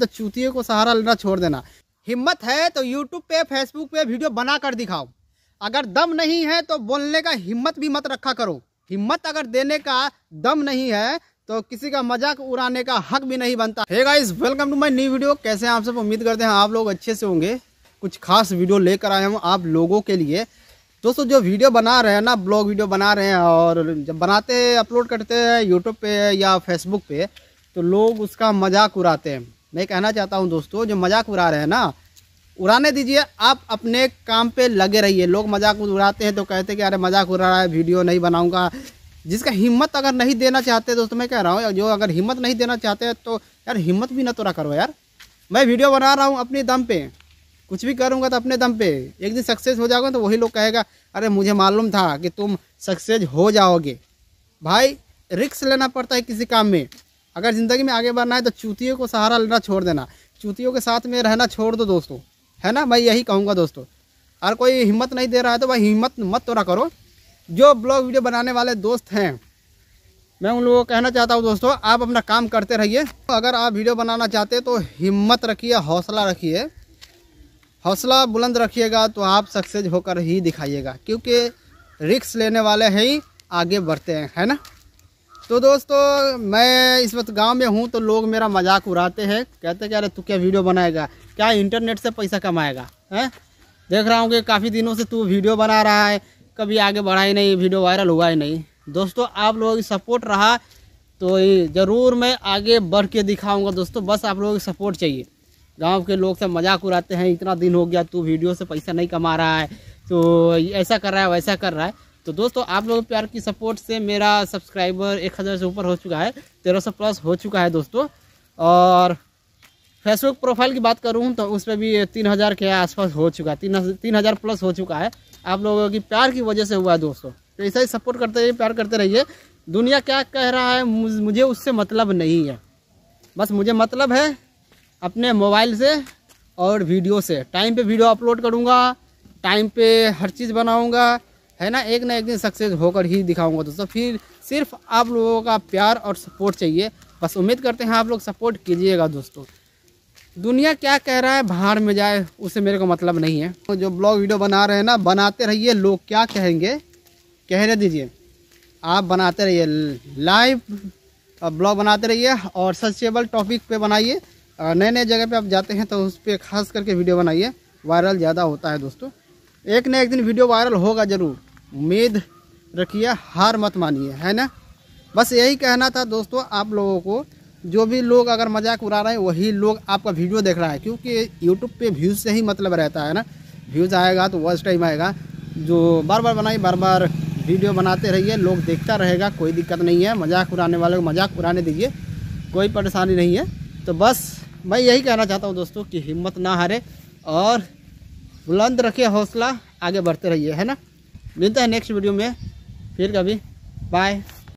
तो चूतियों को सहारा लेना छोड़ देना हिम्मत है तो यूट्यूब पे फेसबुक पे वीडियो बना कर दिखाओ अगर दम नहीं है तो बोलने का हिम्मत भी मत रखा करो हिम्मत अगर देने का दम नहीं है तो किसी का मजाक उड़ाने का हक भी नहीं बनता है guys welcome to my new video कैसे हैं आप सब उम्मीद करते हैं आप लोग अच्छे से होंगे कुछ खास वीडियो लेकर आए हूँ आप लोगों के लिए दोस्तों जो वीडियो बना रहे हैं ना ब्लॉग वीडियो बना रहे हैं और जब बनाते अपलोड करते हैं यूट्यूब पे या फेसबुक पे तो लोग उसका मजाक उड़ाते हैं मैं कहना चाहता हूँ दोस्तों जो मजाक उड़ा रहे हैं ना उड़ाने दीजिए आप अपने काम पे लगे रहिए लोग मजाक उड़ाते हैं तो कहते हैं कि अरे मजाक उड़ा रहा है वीडियो नहीं बनाऊँगा जिसका हिम्मत अगर नहीं देना चाहते दोस्तों मैं कह रहा हूँ जो अगर हिम्मत नहीं देना चाहते हैं तो यार हिम्मत भी ना तोड़ा करो यार मैं वीडियो बना रहा हूँ अपने दम पे कुछ भी करूँगा तो अपने दम पे एक दिन सक्सेस हो जाओगे तो वही लोग कहेगा अरे मुझे मालूम था कि तुम सक्सेस हो जाओगे भाई रिक्स लेना पड़ता है किसी काम में अगर ज़िंदगी में आगे बढ़ना है तो चूतियों को सहारा लेना छोड़ देना चूतियों के साथ में रहना छोड़ दो दोस्तों है ना मैं यही कहूँगा दोस्तों अगर कोई हिम्मत नहीं दे रहा है तो भाई हिम्मत मत तोड़ा करो जो ब्लॉग वीडियो बनाने वाले दोस्त हैं मैं उन लोगों को कहना चाहता हूँ दोस्तों आप अपना काम करते रहिए तो अगर आप वीडियो बनाना चाहते तो हिम्मत रखिए हौसला रखिए हौसला बुलंद रखिएगा तो आप सक्सेस होकर ही दिखाइएगा क्योंकि रिक्स लेने वाले ही आगे बढ़ते हैं है ना तो दोस्तों मैं इस वक्त गांव में हूं तो लोग मेरा मजाक उड़ाते हैं कहते कि अरे तू क्या वीडियो बनाएगा क्या इंटरनेट से पैसा कमाएगा है देख रहा हूँ कि काफ़ी दिनों से तू वीडियो बना रहा है कभी आगे बढ़ा ही नहीं वीडियो वायरल हुआ ही नहीं दोस्तों आप लोगों की सपोर्ट रहा तो ज़रूर मैं आगे बढ़ के दिखाऊँगा दोस्तों बस आप लोगों की सपोर्ट चाहिए गाँव के लोग सब मजाक उड़ाते हैं इतना दिन हो गया तू वीडियो से पैसा नहीं कमा रहा है तो ऐसा कर रहा है वैसा कर रहा है तो दोस्तों आप लोगों प्यार की सपोर्ट से मेरा सब्सक्राइबर एक हज़ार से ऊपर हो चुका है तेरह सौ प्लस हो चुका है दोस्तों और फेसबुक प्रोफाइल की बात करूँ तो उस पर भी तीन हज़ार के आसपास हो चुका है तीन तीन हज़ार प्लस हो चुका है आप लोगों की प्यार की वजह से हुआ है दोस्तों तो ऐसा ही सपोर्ट करते रहिए प्यार करते रहिए दुनिया क्या कह रहा है मुझे उससे मतलब नहीं है बस मुझे मतलब है अपने मोबाइल से और वीडियो से टाइम पर वीडियो अपलोड करूँगा टाइम पे हर चीज़ बनाऊँगा है ना एक ना एक दिन सक्सेस होकर ही दिखाऊंगा दोस्तों फिर सिर्फ आप लोगों का प्यार और सपोर्ट चाहिए बस उम्मीद करते हैं आप लोग सपोर्ट कीजिएगा दोस्तों दुनिया क्या कह रहा है बाहर में जाए उससे मेरे को मतलब नहीं है तो जो ब्लॉग वीडियो बना रहे हैं ना बनाते रहिए लोग क्या कहेंगे कहने दीजिए आप बनाते रहिए लाइव ब्लॉग बनाते रहिए और सचेबल टॉपिक पे बनाइए नए नए जगह पे आप जाते हैं तो उस पर खास करके वीडियो बनाइए वायरल ज़्यादा होता है दोस्तों एक ना एक दिन वीडियो वायरल होगा ज़रूर उम्मीद रखिए हार मत मानिए है ना बस यही कहना था दोस्तों आप लोगों को जो भी लोग अगर मजाक उड़ा रहे हैं वही लोग आपका वीडियो देख रहा है क्योंकि यूट्यूब पे व्यूज़ से ही मतलब रहता है ना व्यूज़ आएगा तो वॉच टाइम आएगा जो बार बार बनाई बार बार वीडियो बनाते रहिए लोग देखता रहेगा कोई दिक्कत नहीं है मजाक उड़ाने वाले को मजाक उड़ाने दीजिए कोई परेशानी नहीं है तो बस मैं यही कहना चाहता हूँ दोस्तों कि हिम्मत ना हारे और बुलंद रखिए हौसला आगे बढ़ते रहिए है ना मिलते हैं नेक्स्ट वीडियो में फिर कभी बाय